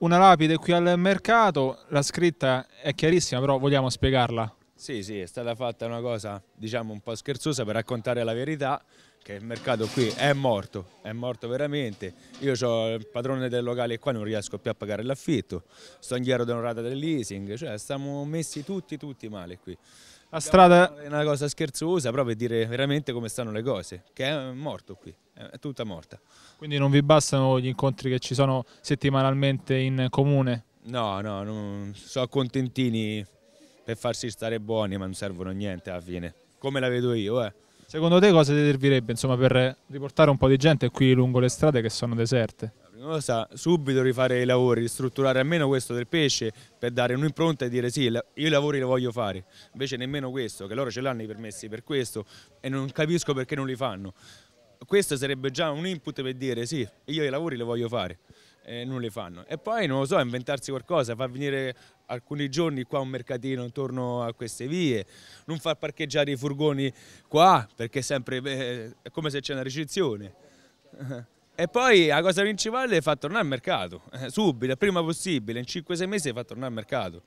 una lapide qui al mercato, la scritta è chiarissima, però vogliamo spiegarla. Sì, sì, è stata fatta una cosa diciamo un po' scherzosa per raccontare la verità che il mercato qui è morto, è morto veramente. Io ho il padrone del locale e qua non riesco più a pagare l'affitto, sto in chiaro di del leasing, cioè stiamo messi tutti tutti male qui. La strada è una cosa scherzosa, però per dire veramente come stanno le cose, che è morto qui, è tutta morta. Quindi non vi bastano gli incontri che ci sono settimanalmente in comune? No, no, non, so contentini per farsi stare buoni, ma non servono niente alla fine. Come la vedo io, eh. Secondo te cosa ti servirebbe insomma, per riportare un po' di gente qui lungo le strade che sono deserte? La prima cosa, subito rifare i lavori, ristrutturare almeno questo del pesce per dare un'impronta e dire sì, io i lavori li voglio fare. Invece nemmeno questo, che loro ce l'hanno i permessi per questo e non capisco perché non li fanno. Questo sarebbe già un input per dire sì, io i lavori li voglio fare eh, non le fanno. E poi, non lo so, inventarsi qualcosa, far venire alcuni giorni qua un mercatino intorno a queste vie, non far parcheggiare i furgoni qua, perché è sempre eh, è come se c'è una ricezione. E poi la cosa principale è far tornare al mercato, eh, subito, il prima possibile, in 5-6 mesi far tornare al mercato,